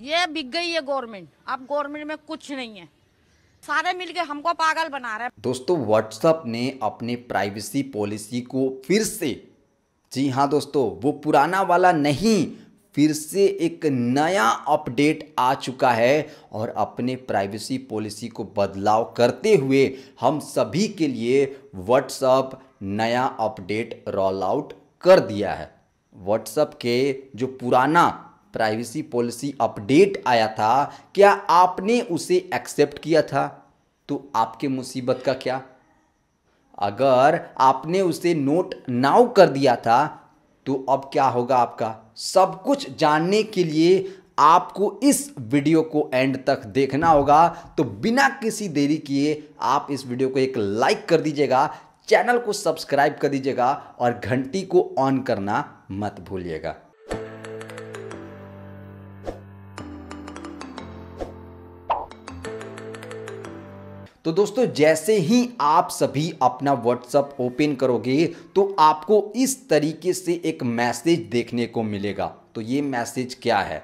ये बिक गई है गवर्नमेंट अब गवर्नमेंट में कुछ नहीं है सारे मिलके हमको पागल बना रहे हैं दोस्तों व्हाट्सएप ने अपने प्राइवेसी पॉलिसी को फिर से जी हाँ दोस्तों वो पुराना वाला नहीं फिर से एक नया अपडेट आ चुका है और अपने प्राइवेसी पॉलिसी को बदलाव करते हुए हम सभी के लिए व्हाट्सअप नया अपडेट रोल आउट कर दिया है व्हाट्सअप के जो पुराना प्राइवेसी पॉलिसी अपडेट आया था क्या आपने उसे एक्सेप्ट किया था तो आपके मुसीबत का क्या अगर आपने उसे नोट नाउ कर दिया था तो अब क्या होगा आपका सब कुछ जानने के लिए आपको इस वीडियो को एंड तक देखना होगा तो बिना किसी देरी किए आप इस वीडियो को एक लाइक कर दीजिएगा चैनल को सब्सक्राइब कर दीजिएगा और घंटी को ऑन करना मत भूलिएगा तो दोस्तों जैसे ही आप सभी अपना व्हाट्सअप ओपन करोगे तो आपको इस तरीके से एक मैसेज देखने को मिलेगा तो ये मैसेज क्या है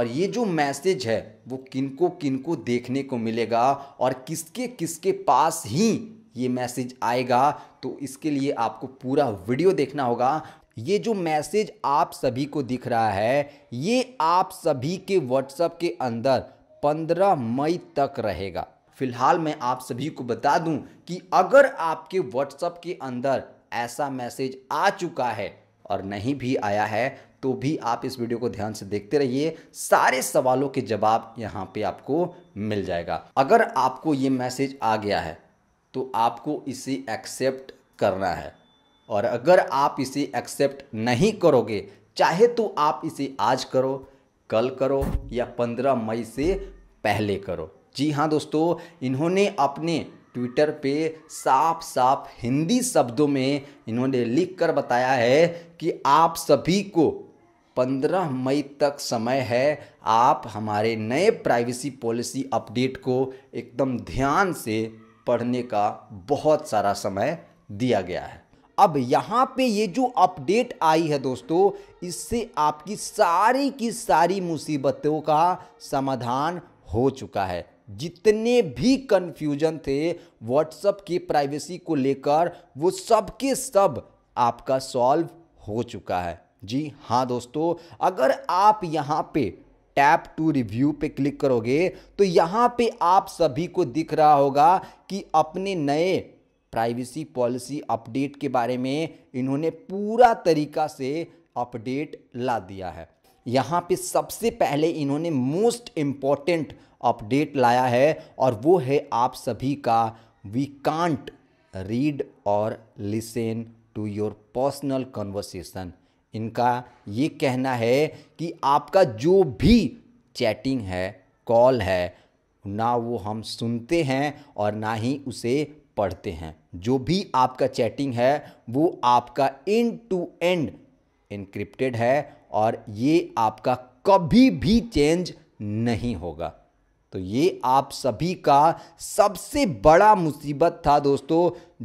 और ये जो मैसेज है वो किनको किनको देखने को मिलेगा और किसके किसके पास ही ये मैसेज आएगा तो इसके लिए आपको पूरा वीडियो देखना होगा ये जो मैसेज आप सभी को दिख रहा है ये आप सभी के व्हाट्सएप के अंदर 15 मई तक रहेगा फिलहाल मैं आप सभी को बता दूं कि अगर आपके व्हाट्सएप के अंदर ऐसा मैसेज आ चुका है और नहीं भी आया है तो भी आप इस वीडियो को ध्यान से देखते रहिए सारे सवालों के जवाब यहाँ पे आपको मिल जाएगा अगर आपको ये मैसेज आ गया है तो आपको इसे एक्सेप्ट करना है और अगर आप इसे एक्सेप्ट नहीं करोगे चाहे तो आप इसे आज करो कल करो या पंद्रह मई से पहले करो जी हाँ दोस्तों इन्होंने अपने ट्विटर पे साफ साफ हिंदी शब्दों में इन्होंने लिख कर बताया है कि आप सभी को 15 मई तक समय है आप हमारे नए प्राइवेसी पॉलिसी अपडेट को एकदम ध्यान से पढ़ने का बहुत सारा समय दिया गया है अब यहाँ पे ये जो अपडेट आई है दोस्तों इससे आपकी सारी की सारी मुसीबतों का समाधान हो चुका है जितने भी कन्फ्यूजन थे व्हाट्सअप की प्राइवेसी को लेकर वो सब के सब आपका सॉल्व हो चुका है जी हाँ दोस्तों अगर आप यहाँ पे टैप टू रिव्यू पे क्लिक करोगे तो यहाँ पे आप सभी को दिख रहा होगा कि अपने नए प्राइवेसी पॉलिसी अपडेट के बारे में इन्होंने पूरा तरीका से अपडेट ला दिया है यहाँ पे सबसे पहले इन्होंने मोस्ट इम्पॉर्टेंट अपडेट लाया है और वो है आप सभी का वी कांट रीड और listen to your personal conversation इनका ये कहना है कि आपका जो भी चैटिंग है कॉल है ना वो हम सुनते हैं और ना ही उसे पढ़ते हैं जो भी आपका चैटिंग है वो आपका एंड टू एंड इनक्रिप्टेड है और ये आपका कभी भी चेंज नहीं होगा तो ये आप सभी का सबसे बड़ा मुसीबत था दोस्तों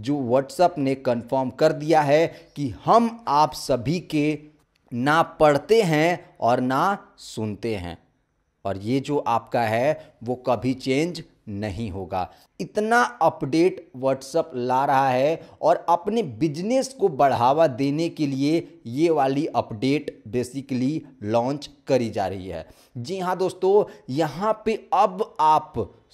जो व्हाट्सएप ने कंफर्म कर दिया है कि हम आप सभी के ना पढ़ते हैं और ना सुनते हैं और ये जो आपका है वो कभी चेंज नहीं होगा इतना अपडेट व्हाट्सअप ला रहा है और अपने बिजनेस को बढ़ावा देने के लिए ये वाली अपडेट बेसिकली लॉन्च करी जा रही है जी हाँ दोस्तों यहाँ पे अब आप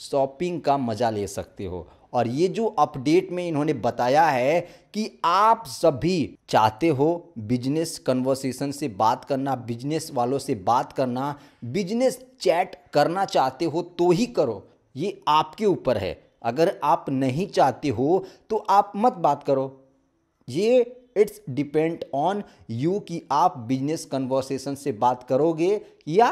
शॉपिंग का मज़ा ले सकते हो और ये जो अपडेट में इन्होंने बताया है कि आप सभी चाहते हो बिजनेस कन्वर्सेशन से बात करना बिजनेस वालों से बात करना बिजनेस चैट करना चाहते हो तो ही करो ये आपके ऊपर है अगर आप नहीं चाहते हो तो आप मत बात करो ये इट्स डिपेंड ऑन यू कि आप बिजनेस कन्वर्सेशन से बात करोगे या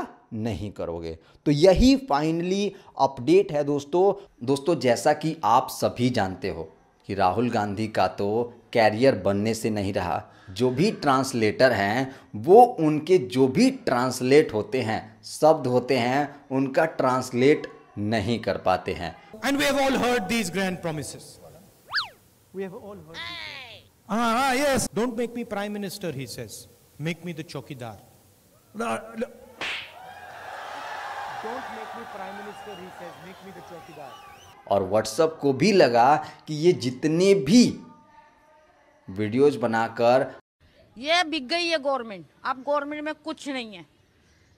नहीं करोगे तो यही फाइनली अपडेट है दोस्तों दोस्तों जैसा कि आप सभी जानते हो कि राहुल गांधी का तो कैरियर बनने से नहीं रहा जो भी ट्रांसलेटर हैं वो उनके जो भी ट्रांसलेट होते हैं शब्द होते हैं उनका ट्रांसलेट नहीं कर पाते हैं and we have all heard these grand promises we have all heard yes don't make me prime minister he says make me the chowkidar make me prime minister make me the chowkidar और WhatsApp को भी लगा कि ये जितने भी videos बनाकर ये बिक गई है गवर्नमेंट अब गवर्नमेंट में कुछ नहीं है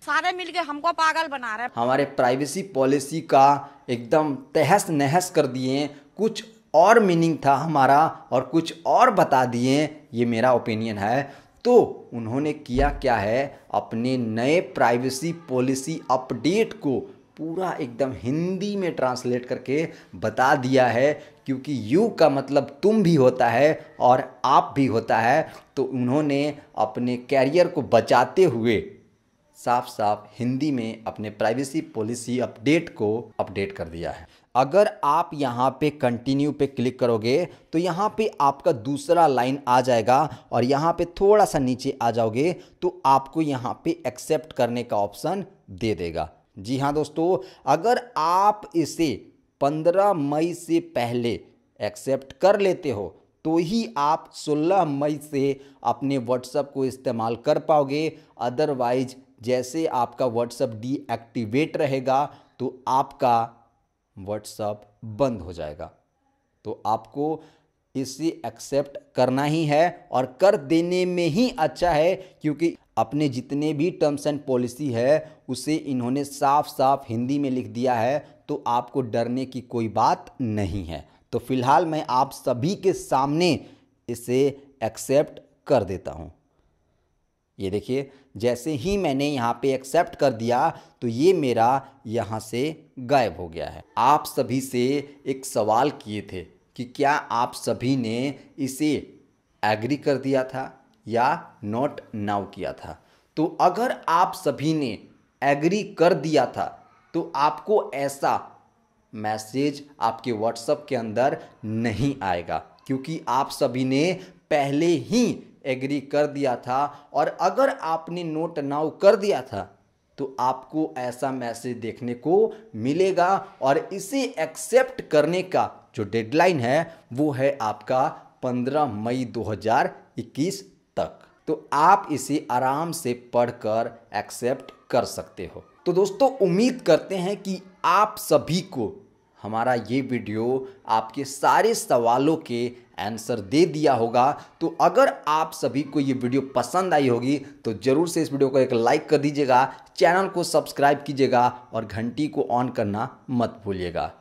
सारे मिलके हमको पागल बना रहे हैं हमारे प्राइवेसी पॉलिसी का एकदम तहस नहस कर दिए कुछ और मीनिंग था हमारा और कुछ और बता दिए ये मेरा ओपिनियन है तो उन्होंने किया क्या है अपने नए प्राइवेसी पॉलिसी अपडेट को पूरा एकदम हिंदी में ट्रांसलेट करके बता दिया है क्योंकि यू का मतलब तुम भी होता है और आप भी होता है तो उन्होंने अपने कैरियर को बचाते हुए साफ साफ हिंदी में अपने प्राइवेसी पॉलिसी अपडेट को अपडेट कर दिया है अगर आप यहाँ पे कंटिन्यू पे क्लिक करोगे तो यहाँ पे आपका दूसरा लाइन आ जाएगा और यहाँ पे थोड़ा सा नीचे आ जाओगे तो आपको यहाँ पे एक्सेप्ट करने का ऑप्शन दे देगा जी हाँ दोस्तों अगर आप इसे 15 मई से पहले एक्सेप्ट कर लेते हो तो ही आप 16 मई से अपने व्हाट्सएप को इस्तेमाल कर पाओगे अदरवाइज जैसे आपका व्हाट्सअप डीएक्टिवेट रहेगा तो आपका व्हाट्सअप बंद हो जाएगा तो आपको इसे एक्सेप्ट करना ही है और कर देने में ही अच्छा है क्योंकि अपने जितने भी टर्म्स एंड पॉलिसी है उसे इन्होंने साफ साफ हिंदी में लिख दिया है तो आपको डरने की कोई बात नहीं है तो फिलहाल मैं आप सभी के सामने इसे एक्सेप्ट कर देता हूँ ये देखिए जैसे ही मैंने यहाँ पे एक्सेप्ट कर दिया तो ये मेरा यहाँ से गायब हो गया है आप सभी से एक सवाल किए थे कि क्या आप सभी ने इसे एग्री कर दिया था या नॉट नाउ किया था तो अगर आप सभी ने एग्री कर दिया था तो आपको ऐसा मैसेज आपके व्हाट्सएप के अंदर नहीं आएगा क्योंकि आप सभी ने पहले ही एग्री कर दिया था और अगर आपने नोट नाउ कर दिया था तो आपको ऐसा मैसेज देखने को मिलेगा और इसे एक्सेप्ट करने का जो डेडलाइन है वो है आपका 15 मई 2021 तक तो आप इसे आराम से पढ़कर एक्सेप्ट कर सकते हो तो दोस्तों उम्मीद करते हैं कि आप सभी को हमारा ये वीडियो आपके सारे सवालों के आंसर दे दिया होगा तो अगर आप सभी को ये वीडियो पसंद आई होगी तो ज़रूर से इस वीडियो को एक लाइक कर दीजिएगा चैनल को सब्सक्राइब कीजिएगा और घंटी को ऑन करना मत भूलिएगा